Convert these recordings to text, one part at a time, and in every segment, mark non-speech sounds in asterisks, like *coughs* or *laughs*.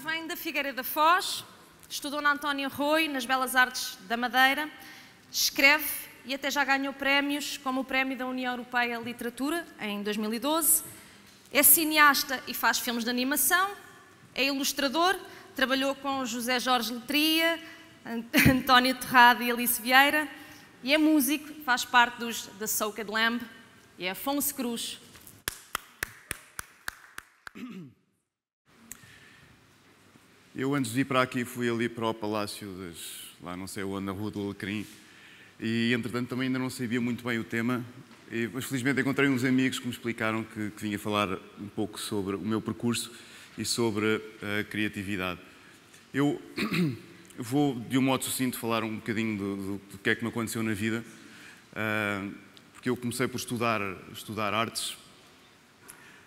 vem da Figueira da Foz, estudou na António Rui, nas Belas Artes da Madeira, escreve e até já ganhou prémios, como o Prémio da União Europeia Literatura, em 2012. É cineasta e faz filmes de animação, é ilustrador, trabalhou com José Jorge Letria, *laughs* António Terrado e Alice Vieira, e é músico, faz parte dos The Soaked Lamb, e é Afonso Cruz, Eu, antes de ir para aqui, fui ali para o Palácio das. lá não sei onde, na Rua do Alecrim. E, entretanto, também ainda não sabia muito bem o tema. E, mas, felizmente, encontrei uns amigos que me explicaram que, que vinha falar um pouco sobre o meu percurso e sobre a criatividade. Eu *clears throat* vou, de um modo sucinto, falar um bocadinho do, do, do que é que me aconteceu na vida, uh, porque eu comecei por estudar, estudar artes,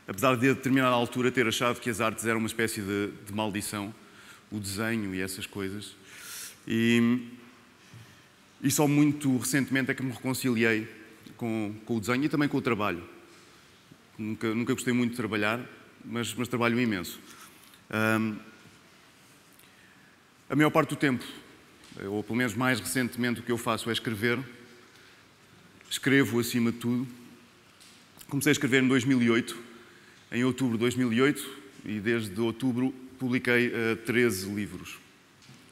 apesar de, a determinada altura, ter achado que as artes eram uma espécie de, de maldição, o desenho e essas coisas. E, e só muito recentemente é que me reconciliei com, com, o desenho e também com o trabalho. Nunca, nunca gostei muito de trabalhar, mas, mas trabalho imenso. Um, a maior parte do tempo, ou pelo menos mais recentemente, o que eu faço é escrever. Escrevo acima de tudo. Comecei a escrever em 2008, em outubro de 2008, e desde outubro publiquei uh, eh, 13 livros.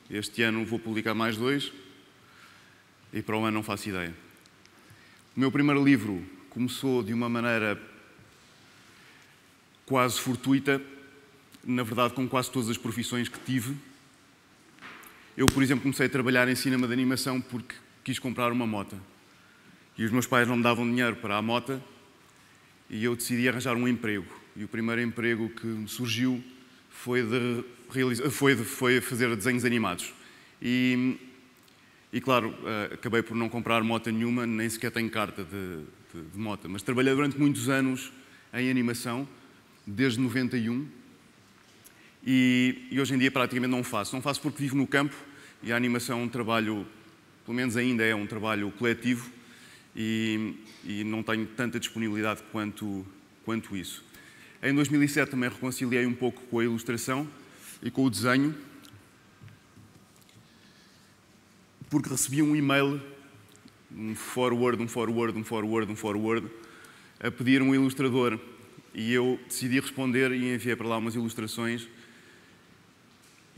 Este ano vou publicar mais dois e para o ano não faço ideia. O meu primeiro livro começou de uma maneira quase fortuita, na verdade, com quase todas as profissões que tive. Eu, por exemplo, comecei a trabalhar em cinema de animação porque quis comprar uma moto. E os meus pais não me davam dinheiro para a moto e eu decidi arranjar um emprego. E o primeiro emprego que me surgiu foi, de, foi, de, foi fazer desenhos animados. E, e claro, uh, acabei por não comprar moto nenhuma, nem sequer tenho carta de, de, de moto, mas trabalhei durante muitos anos em animação, desde 91, e, e, hoje em dia praticamente não faço. Não faço porque vivo no campo e a animação é um trabalho, pelo menos ainda é um trabalho coletivo, e, e não tenho tanta disponibilidade quanto, quanto isso. Em 2007 também reconciliei um pouco com a ilustração e com o desenho, porque recebi um e-mail, um forward, um forward, um forward, um forward, a pedir um ilustrador. E eu decidi responder e enviei para lá umas ilustrações.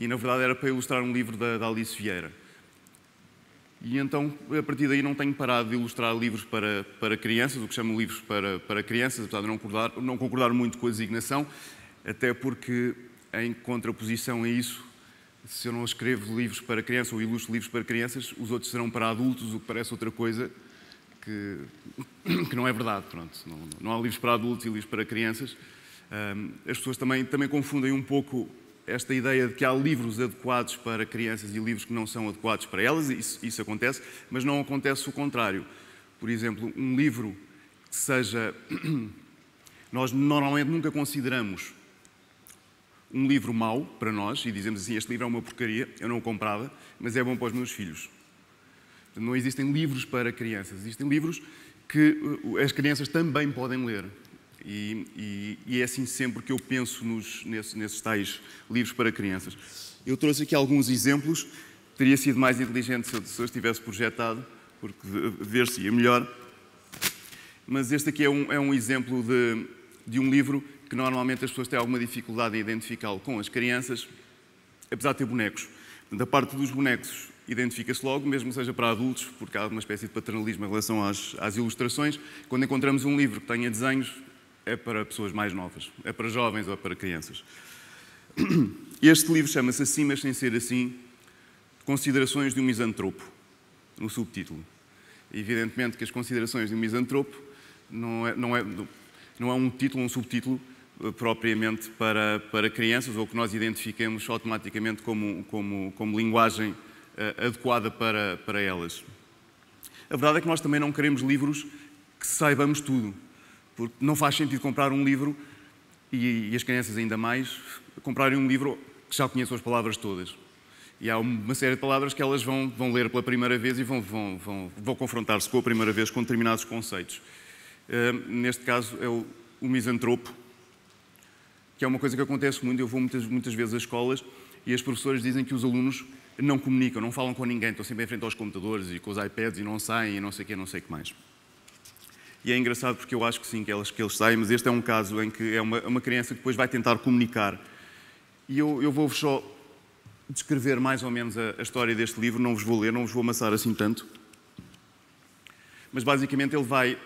E na verdade era para ilustrar um livro da, da Alice Vieira. E então, a partir daí, não tenho parado de ilustrar livros para, para crianças, o que chamo livros para, para crianças, apesar de não concordar, não concordar muito com a designação, até porque, em contraposição a isso, se eu não escrevo livros para crianças ou ilustro livros para crianças, os outros serão para adultos, o que parece outra coisa que, *coughs* que não é verdade. Pronto, não, não há livros para adultos e livros para crianças. as pessoas também, também confundem um pouco esta ideia de que há livros adequados para crianças e livros que não são adequados para elas, isso, isso acontece, mas não acontece o contrário. Por exemplo, um livro que seja. *clears throat* Nós normalmente nunca consideramos um livro mau para nós e dizemos assim: este livro é uma porcaria, eu não o comprava, mas é bom para os meus filhos. Não existem livros para crianças, existem livros que eh, as crianças também podem ler. E, e, e, é assim sempre que eu penso nos, nesses, nesses tais livros para crianças. Eu trouxe aqui alguns exemplos. Teria sido mais inteligente se eu, estivesse projetado, porque ver-se-ia melhor. Mas este aqui é um, é um exemplo de, de um livro que normalmente as pessoas têm alguma dificuldade em identificá-lo com as crianças, apesar de ter bonecos. Da parte dos bonecos, identifica-se logo, mesmo seja para adultos, porque há uma espécie de paternalismo em relação às, às ilustrações. Quando encontramos um livro que tenha desenhos, é para pessoas mais novas, é para jovens ou para crianças. *clears throat* Este livro chama-se Assim, mas sem ser assim, Considerações de um Misantropo, no subtítulo. Evidentemente que as considerações de um misantropo não é, não é, não é um título, um subtítulo eh, propriamente para, para crianças ou que nós identifiquemos automaticamente como, como, como linguagem uh, adequada para, para elas. A verdade é que nós também não queremos livros que saibamos tudo porque não faz sentido comprar um livro, e, e as crianças ainda mais, comprarem um livro que já conheçam as palavras todas. E há uma série de palavras que elas vão, vão ler pela primeira vez e vão, vão, vão, vão confrontar-se com a primeira vez com determinados conceitos. Uh, neste caso é o, o, misantropo, que é uma coisa que acontece muito. Eu vou muitas, muitas vezes às escolas e as professoras dizem que os alunos não comunicam, não falam com ninguém, estão sempre em frente aos computadores e com os iPads e não saem e não sei o que, não sei o que mais. E é engraçado porque eu acho que sim, que, elas, que eles saem, mas este é um caso em que é uma, uma criança que depois vai tentar comunicar. E eu, eu vou-vos só descrever mais ou menos a, a, história deste livro, não vos vou ler, não vos vou amassar assim tanto. Mas basicamente ele vai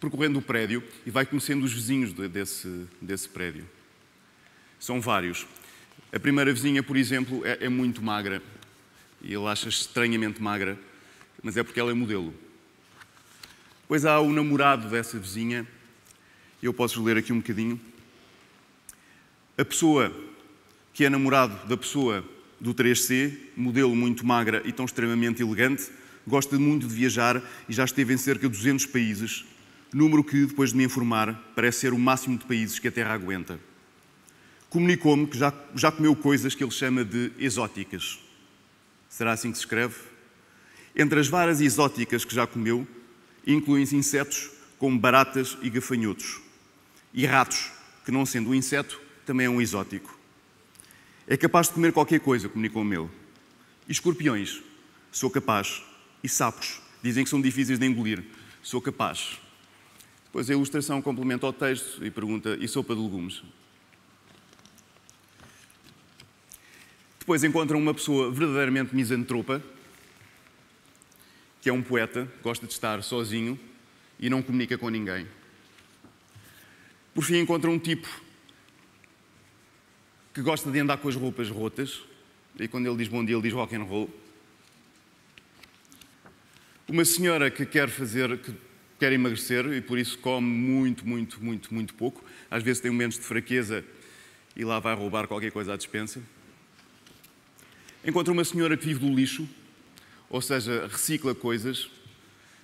percorrendo o prédio e vai conhecendo os vizinhos de, desse, desse prédio. São vários. A primeira vizinha, por exemplo, é, é muito magra. E ele acha estranhamente magra, mas é porque ela é modelo. Pois há o namorado dessa vizinha, eu posso ler aqui um bocadinho. A pessoa que é namorado da pessoa do 3C, modelo muito magra e tão extremamente elegante, gosta muito de viajar e já esteve em cerca de 200 países, número que, depois de me informar, parece ser o máximo de países que a Terra aguenta. Comunicou-me que já, já comeu coisas que ele chama de exóticas. Será assim que se escreve? Entre as varas exóticas que já comeu, incluem-se insetos como baratas e gafanhotos, e ratos, que não sendo um inseto, também é um exótico. É capaz de comer qualquer coisa, comunicou o meu. E escorpiões, sou capaz. E sapos, dizem que são difíceis de engolir, sou capaz. Depois a ilustração complementa o texto e pergunta: e sopa de legumes? Depois encontram uma pessoa verdadeiramente misantropa, que é um poeta, gosta de estar sozinho e não comunica com ninguém. Por fim, encontra um tipo que gosta de andar com as roupas rotas, e quando ele diz bom dia, ele diz rock and roll. Uma senhora que quer fazer, que quer emagrecer e por isso come muito, muito, muito, muito pouco. Às vezes tem momentos de fraqueza e lá vai roubar qualquer coisa à despensa. Encontra uma senhora que vive do lixo ou seja, recicla coisas,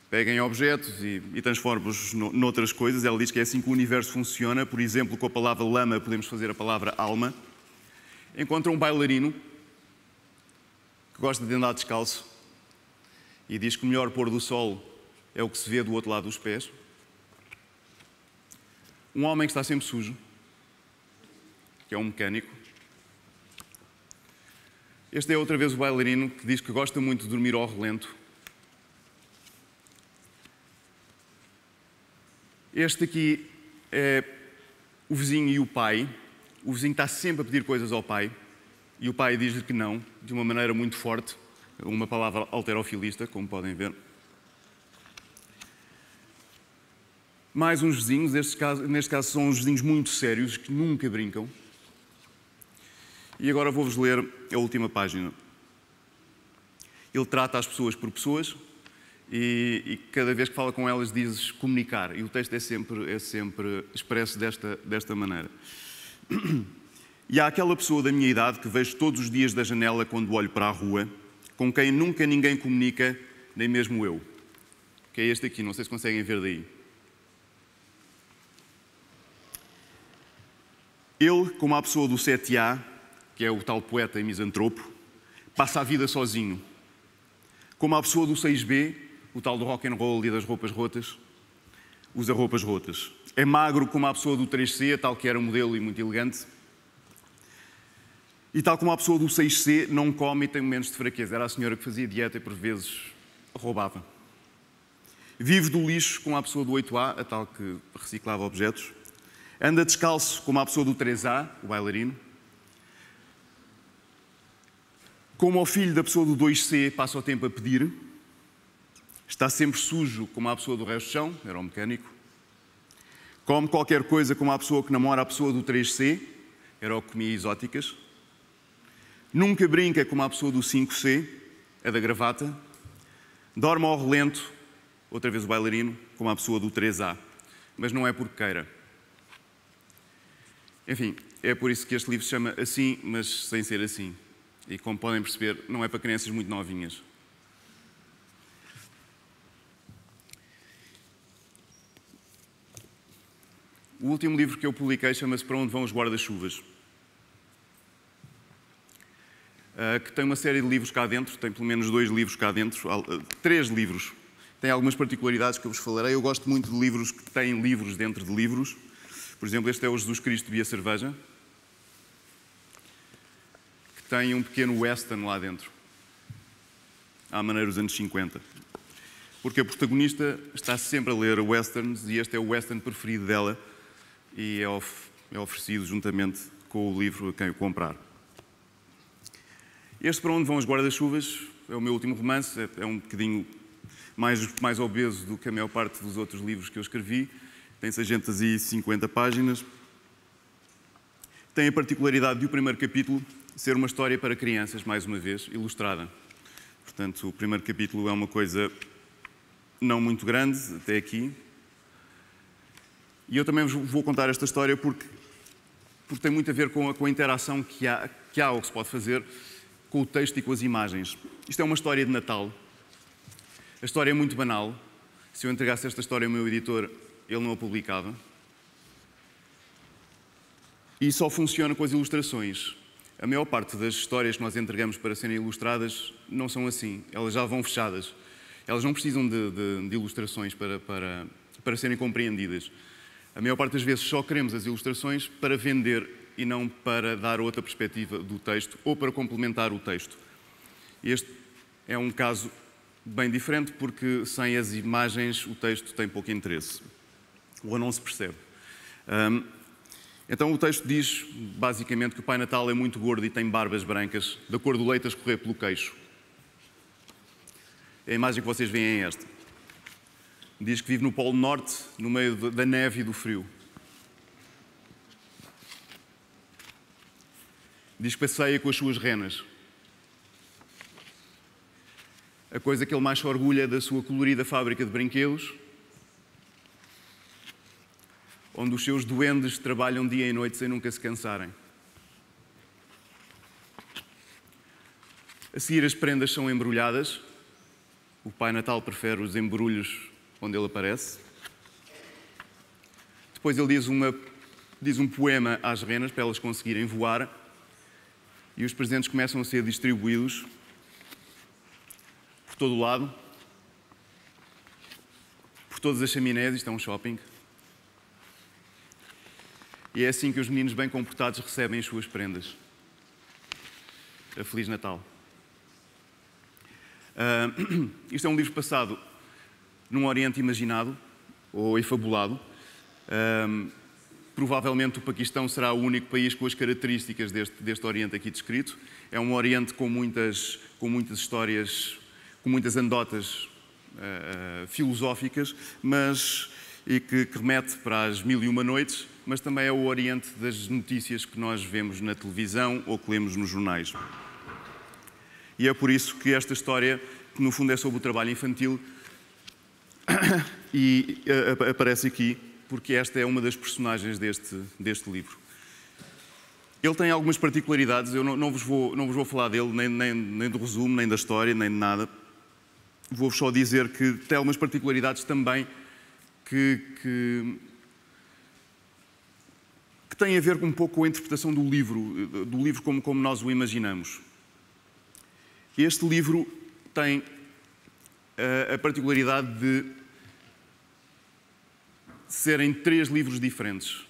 pega em objetos e, e transforma-os noutras coisas. Ela diz que é assim que o universo funciona. Por exemplo, com a palavra lama podemos fazer a palavra alma. Encontra um bailarino que gosta de andar descalço e diz que o melhor pôr do sol é o que se vê do outro lado dos pés. Um homem que está sempre sujo, que é um mecânico, este é outra vez o bailarino que diz que gosta muito de dormir ao relento. Este aqui é o vizinho e o pai. O vizinho está sempre a pedir coisas ao pai e o pai diz-lhe que não, de uma maneira muito forte, uma palavra alterofilista, como podem ver. Mais uns vizinhos, neste caso, neste caso são uns vizinhos muito sérios que nunca brincam. E agora vou-vos ler a última página. Ele trata as pessoas por pessoas e, e, cada vez que fala com elas dizes comunicar. E o texto é sempre, é sempre expresso desta, desta maneira. *clears throat* E há aquela pessoa da minha idade que vejo todos os dias da janela quando olho para a rua, com quem nunca ninguém comunica, nem mesmo eu. Que é este aqui, não sei se conseguem ver daí. Ele, como a pessoa do 7A, que é o tal poeta e misantropo, passa a vida sozinho. Como a pessoa do 6B, o tal do rock and roll e das roupas rotas, usa roupas rotas. É magro como a pessoa do 3C, tal que era modelo e muito elegante. E tal como a pessoa do 6C, não come e tem momentos de fraqueza. Era a senhora que fazia dieta e por vezes roubava. Vive do lixo como a pessoa do 8A, a tal que reciclava objetos. Anda descalço como a pessoa do 3A, o bailarino Como ao filho da pessoa do 2C passa o tempo a pedir, está sempre sujo como a pessoa do resto do chão, era um mecânico, come qualquer coisa como a pessoa que namora a pessoa do 3C, era o que comia exóticas, nunca brinca como a pessoa do 5C, a da gravata, dorme ao relento, outra vez o bailarino, como a pessoa do 3A, mas não é porque queira. Enfim, é por isso que este livro se chama Assim, mas sem ser assim. E como podem perceber, não é para crianças muito novinhas. O último livro que eu publiquei chama-se Para Onde Vão os Guarda-Chuvas, ah, que tem uma série de livros cá dentro, tem pelo menos dois livros cá dentro, ah, três livros. Tem algumas particularidades que eu vos falarei. Eu gosto muito de livros que têm livros dentro de livros. Por exemplo, este é o Jesus Cristo via Cerveja, tem um pequeno western lá dentro, à maneira dos anos 50. Porque a protagonista está sempre a ler westerns e este é o western preferido dela e é, of é oferecido juntamente com o livro a quem o comprar. Este Para Onde Vão as Guarda-Chuvas é o meu último romance, é, é um bocadinho mais, mais obeso do que a maior parte dos outros livros que eu escrevi. Tem 650 páginas. Tem a particularidade de o primeiro capítulo ser uma história para crianças, mais uma vez, ilustrada. Portanto, o primeiro capítulo é uma coisa não muito grande até aqui. E eu também vos vou contar esta história porque, porque tem muito a ver com a, com a interação que há, que há ou que se pode fazer com o texto e com as imagens. Isto é uma história de Natal. A história é muito banal. Se eu entregasse esta história ao meu editor, ele não a publicava. E só funciona com as ilustrações. A maior parte das histórias que nós entregamos para serem ilustradas não são assim, elas já vão fechadas. Elas não precisam de, de, de ilustrações para, para, para serem compreendidas. A maior parte das vezes só queremos as ilustrações para vender e não para dar outra perspectiva do texto ou para complementar o texto. Este é um caso bem diferente porque sem as imagens o texto tem pouco interesse. Ou não se percebe. Um, então o texto diz basicamente que o Pai Natal é muito gordo e tem barbas brancas, da cor do leite a escorrer pelo queixo. É a imagem que vocês veem é esta. Diz que vive no Polo Norte, no meio da neve e do frio. Diz que passeia com as suas renas. A coisa que ele mais se orgulha é da sua colorida fábrica de brinquedos, onde os seus duendes trabalham dia e noite sem nunca se cansarem. A seguir, as prendas são embrulhadas. O Pai Natal prefere os embrulhos onde ele aparece. Depois, ele diz, uma, diz um poema às renas para elas conseguirem voar. E os presentes começam a ser distribuídos por todo o lado, por todas as chaminés. Isto é um shopping. E é assim que os meninos bem comportados recebem as suas prendas. A Feliz Natal. Uh, *clears throat* isto é um livro passado num Oriente imaginado ou efabulado. Uh, provavelmente o Paquistão será o único país com as características deste, deste Oriente aqui descrito. É um Oriente com muitas, com muitas histórias, com muitas anedotas uh, filosóficas, mas e que, que remete para as mil e uma noites mas também é o oriente das notícias que nós vemos na televisão ou que lemos nos jornais. E é por isso que esta história, que no fundo é sobre o trabalho infantil, *coughs* e eh, aparece aqui, porque esta é uma das personagens deste, deste livro. Ele tem algumas particularidades, eu não, não, vos, vou, não vos vou falar dele, nem, nem, nem do resumo, nem da história, nem de nada. Vou-vos só dizer que tem algumas particularidades também que, que, que tem a ver um pouco com a interpretação do livro, do livro como, como nós o imaginamos. Este livro tem a, eh, a particularidade de serem três livros diferentes.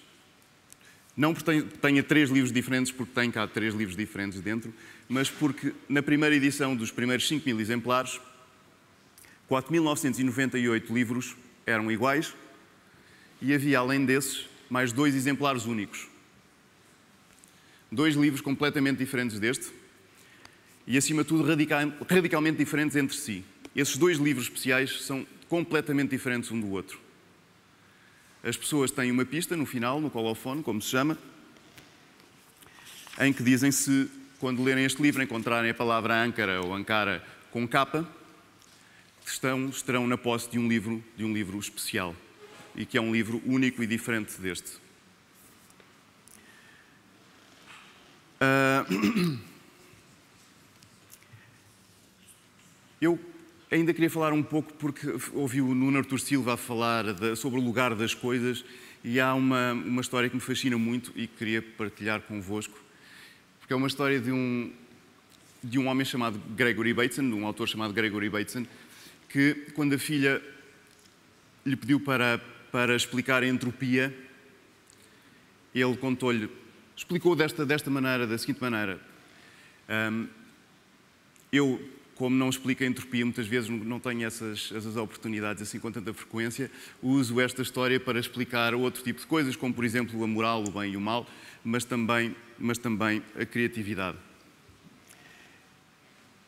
Não porque tenha três livros diferentes, porque tem cá três livros diferentes dentro, mas porque na primeira edição dos primeiros 5 mil exemplares, 4.998 livros eram iguais e havia, além desses, mais dois exemplares únicos. Dois livros completamente diferentes deste e, acima de tudo, radicalmente diferentes entre si. Esses dois livros especiais são completamente diferentes um do outro. As pessoas têm uma pista no final, no colofone, como se chama, em que dizem se, quando lerem este livro, encontrarem a palavra Âncara ou Ankara com capa, estão, estarão na posse de um livro, de um livro especial e que é um livro único e diferente deste. Uh... *coughs* Eu ainda queria falar um pouco, porque ouvi o Nuno Artur Silva a falar de, sobre o lugar das coisas e há uma, uma história que me fascina muito e que queria partilhar convosco, porque é uma história de um, de um homem chamado Gregory Bateson, de um autor chamado Gregory Bateson, que quando a filha lhe pediu para para explicar a entropia, ele contou-lhe, explicou desta, desta maneira, da seguinte maneira. Um, eu, como não explico a entropia, muitas vezes não tenho essas, essas oportunidades assim com tanta frequência, uso esta história para explicar outro tipo de coisas, como por exemplo a moral, o bem e o mal, mas também, mas também a criatividade.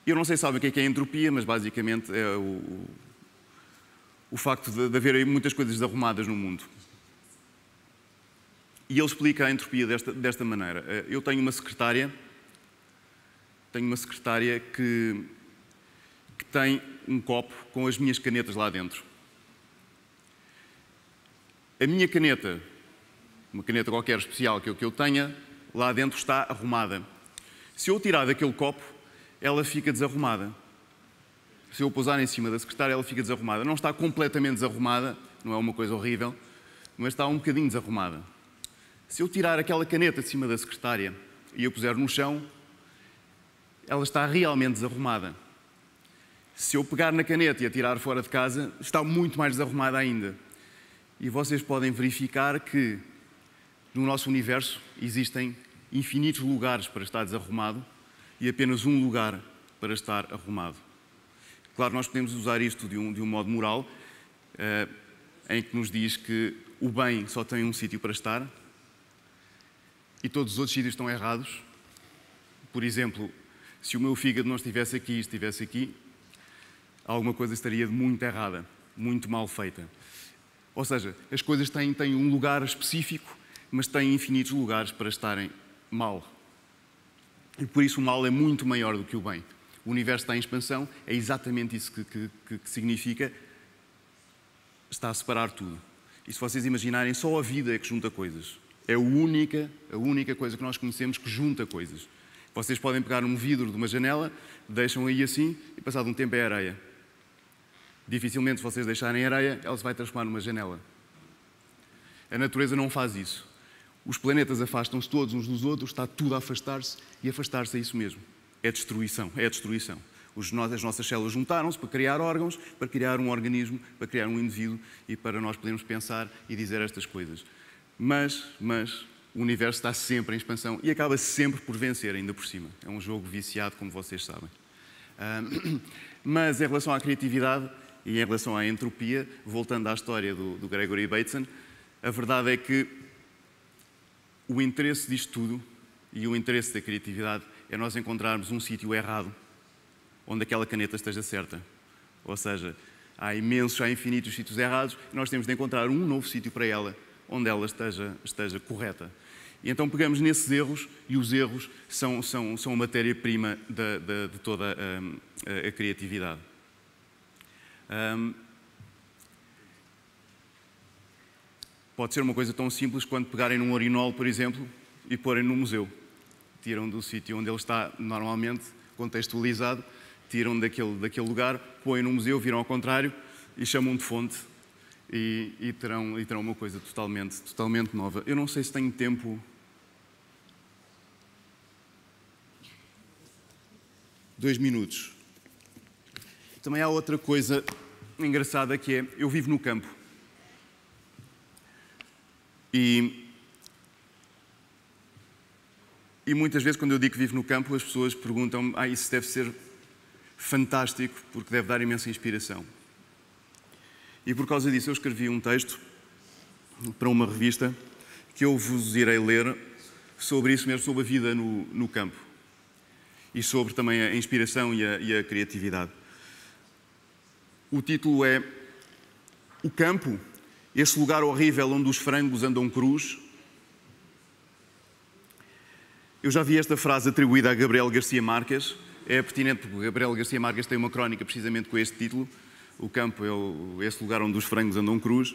Eu não sei se sabem o que é, que é entropia, mas basicamente é o, o facto de, de haver muitas coisas arrumadas no mundo. E ele explica a entropia desta, desta maneira. Eh, eu tenho uma secretária, tenho uma secretária que, que tem um copo com as minhas canetas lá dentro. A minha caneta, uma caneta qualquer especial que eu, que eu tenha, lá dentro está arrumada. Se eu tirar daquele copo, ela fica desarrumada se eu pousar em cima da secretária, ela fica desarrumada. Não está completamente desarrumada, não é uma coisa horrível, mas está um bocadinho desarrumada. Se eu tirar aquela caneta de cima da secretária e eu puser no chão, ela está realmente desarrumada. Se eu pegar na caneta e a tirar fora de casa, está muito mais desarrumada ainda. E vocês podem verificar que no nosso universo existem infinitos lugares para estar desarrumado e apenas um lugar para estar arrumado. Claro, nós podemos usar isto de um, de um modo moral, uh, em que nos diz que o bem só tem um sítio para estar e todos os outros sítios estão errados. Por exemplo, se o meu fígado não estivesse aqui e estivesse aqui, alguma coisa estaria muito errada, muito mal feita. Ou seja, as coisas têm, têm um lugar específico, mas têm infinitos lugares para estarem mal. E por isso o mal é muito maior do que o bem o universo está em expansão, é exatamente isso que, que, que significa está a separar tudo. E se vocês imaginarem, só a vida é que junta coisas. É a única, a única coisa que nós conhecemos que junta coisas. Vocês podem pegar um vidro de uma janela, deixam aí assim e passado um tempo é areia. Dificilmente se vocês deixarem areia, ela se vai transformar numa janela. A natureza não faz isso. Os planetas afastam-se todos uns dos outros, está tudo a afastar-se e afastar-se é isso mesmo. É destruição, é destruição. as nossas células juntaram-se para criar órgãos, para criar um organismo, para criar um indivíduo e para nós podermos pensar e dizer estas coisas. Mas, mas, o universo está sempre em expansão e acaba sempre por vencer, ainda por cima. É um jogo viciado, como vocês sabem. *clears throat* mas em relação à criatividade e em relação à entropia, voltando à história do, do Gregory Bateson, a verdade é que o interesse disto tudo e o interesse da criatividade é nós encontrarmos um sítio errado onde aquela caneta esteja certa. Ou seja, há imensos, há infinitos sítios errados e nós temos de encontrar um novo sítio para ela onde ela esteja, esteja correta. E então pegamos nesses erros e os erros são, são, são a matéria-prima de, de, de, toda a, hum, a, a criatividade. Um, pode ser uma coisa tão simples quanto pegarem num urinol, por exemplo, e porem no museu tiram do sítio onde ele está normalmente contextualizado, tiram daquele, daquele lugar, põem no museu, viram ao contrário e chamam de fonte e, e, terão, e terão uma coisa totalmente, totalmente nova. Eu não sei se tenho tempo. Dois minutos. Também há outra coisa engraçada que é: eu vivo no campo. E e muitas vezes, quando eu digo que vivo no campo, as pessoas perguntam-me: ah, isso deve ser fantástico, porque deve dar imensa inspiração. E por causa disso, eu escrevi um texto para uma revista que eu vos irei ler sobre isso mesmo, sobre a vida no, no campo e sobre também a inspiração e a, e a criatividade. O título é O Campo, esse lugar horrível onde os frangos andam cruz eu já vi esta frase atribuída a Gabriel Garcia Marques. É pertinente porque Gabriel Garcia Marques tem uma crónica precisamente com este título. O campo é esse lugar onde os frangos andam cruz.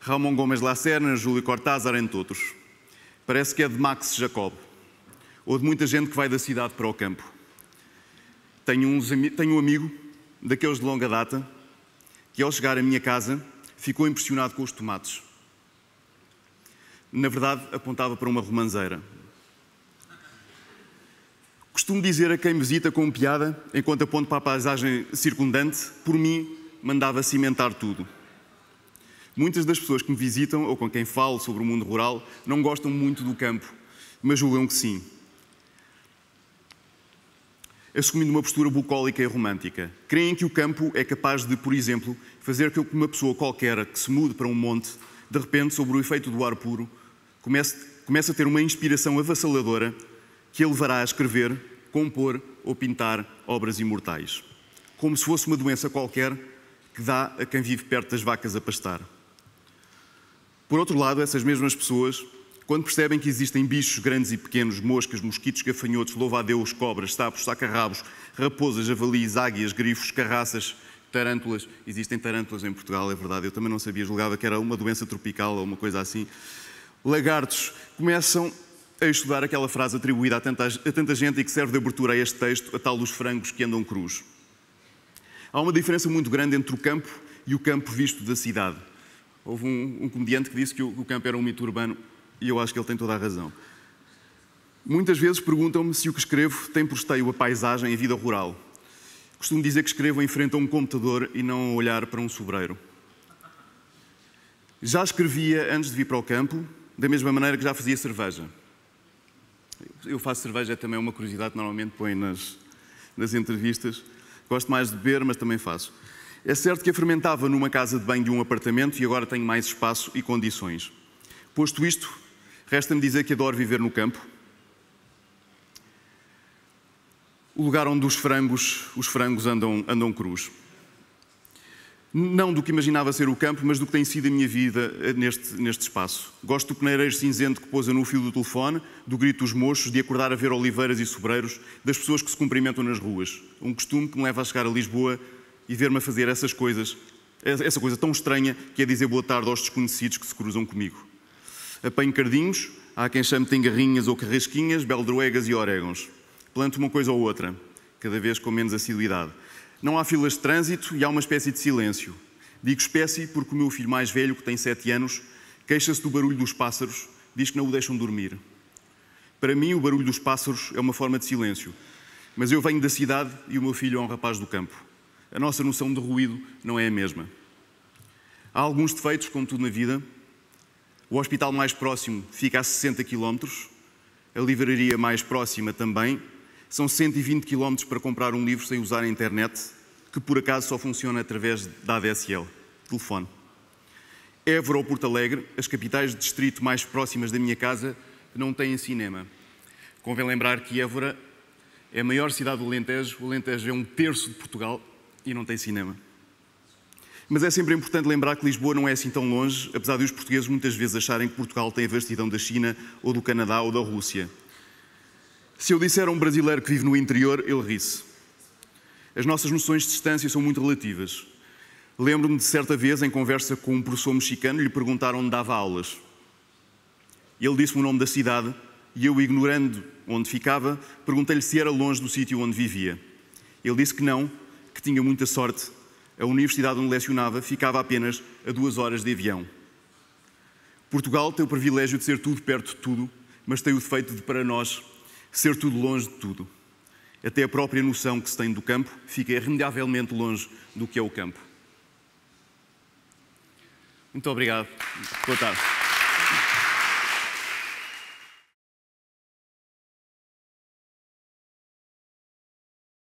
Ramon Gomes Lacerna, Júlio Cortázar, entre outros. Parece que é de Max Jacob, ou de muita gente que vai da cidade para o campo. Tenho um, tenho um amigo, daqueles de longa data, que ao chegar à minha casa ficou impressionado com os tomates. Na verdade, apontava para uma romanzeira, Costumo dizer a quem me visita com piada, enquanto aponto para a paisagem circundante, por mim mandava cimentar tudo. Muitas das pessoas que me visitam ou com quem falo sobre o mundo rural não gostam muito do campo, mas julgam que sim. Assumindo uma postura bucólica e romântica, creem que o campo é capaz de, por exemplo, fazer com que uma pessoa qualquer que se mude para um monte, de repente, sobre o efeito do ar puro, comece, comece a ter uma inspiração avassaladora que a levará a escrever, compor ou pintar obras imortais, como se fosse uma doença qualquer que dá a quem vive perto das vacas a pastar. Por outro lado, essas mesmas pessoas, quando percebem que existem bichos grandes e pequenos, moscas, mosquitos, gafanhotos, louva-a-deus, cobras, sapos, sacarrabos, raposas, javalis, águias, grifos, carraças, tarântulas. Existem tarântulas em Portugal, é verdade. Eu também não sabia, julgava que era uma doença tropical ou uma coisa assim. Lagartos começam a estudar aquela frase atribuída a tanta, a tanta gente e que serve de abertura a este texto, a tal dos frangos que andam cruz. Há uma diferença muito grande entre o campo e o campo visto da cidade. Houve um, um comediante que disse que o, o campo era um mito urbano e eu acho que ele tem toda a razão. Muitas vezes perguntam-me se o que escrevo tem por esteio a paisagem e a vida rural. Costumo dizer que escrevo em frente a um computador e não a olhar para um sobreiro. Já escrevia antes de vir para o campo, da mesma maneira que já fazia cerveja. Eu faço cerveja, é também uma curiosidade que normalmente põe nas, nas entrevistas. Gosto mais de beber, mas também faço. É certo que a fermentava numa casa de banho de um apartamento e agora tenho mais espaço e condições. Posto isto, resta-me dizer que adoro viver no campo. O lugar onde os frangos, os frangos andam, andam cruz não do que imaginava ser o campo, mas do que tem sido a minha vida eh, neste, neste espaço. Gosto do peneireiro cinzento que pousa no fio do telefone, do grito dos mochos, de acordar a ver oliveiras e sobreiros, das pessoas que se cumprimentam nas ruas. Um costume que me leva a chegar a Lisboa e ver-me a fazer essas coisas, eh, essa coisa tão estranha que é dizer boa tarde aos desconhecidos que se cruzam comigo. Apanho cardinhos, há quem chame de tengarrinhas ou carrasquinhas, beldroegas e orégãos. Planto uma coisa ou outra, cada vez com menos assiduidade. Não há filas de trânsito e há uma espécie de silêncio. Digo espécie porque o meu filho mais velho, que tem 7 anos, queixa-se do barulho dos pássaros, diz que não o deixam dormir. Para mim, o barulho dos pássaros é uma forma de silêncio. Mas eu venho da cidade e o meu filho é um rapaz do campo. A nossa noção de ruído não é a mesma. Há alguns defeitos, como tudo na vida. O hospital mais próximo fica a 60 quilómetros, a livraria mais próxima também, são 120 km para comprar um livro sem usar a internet, que por acaso só funciona através da ADSL, telefone. Évora ou Porto Alegre, as capitais de distrito mais próximas da minha casa, que não têm cinema. Convém lembrar que Évora é a maior cidade do Alentejo, o Alentejo é um terço de Portugal e não tem cinema. Mas é sempre importante lembrar que Lisboa não é assim tão longe, apesar de os portugueses muitas vezes acharem que Portugal tem a vastidão da China ou do Canadá ou da Rússia. Se eu disser a um brasileiro que vive no interior, ele ri-se. As nossas noções de distância são muito relativas. Lembro-me de certa vez, em conversa com um professor mexicano, lhe perguntaram onde dava aulas. Ele disse-me o nome da cidade e eu, ignorando onde ficava, perguntei-lhe se era longe do sítio onde vivia. Ele disse que não, que tinha muita sorte. A universidade onde lecionava ficava apenas a duas horas de avião. Portugal tem o privilégio de ser tudo perto de tudo, mas tem o defeito de, para nós, ser tudo longe de tudo. Até a própria noção que se tem do campo fica irremediavelmente longe do que é o campo. Muito obrigado. Boa tarde.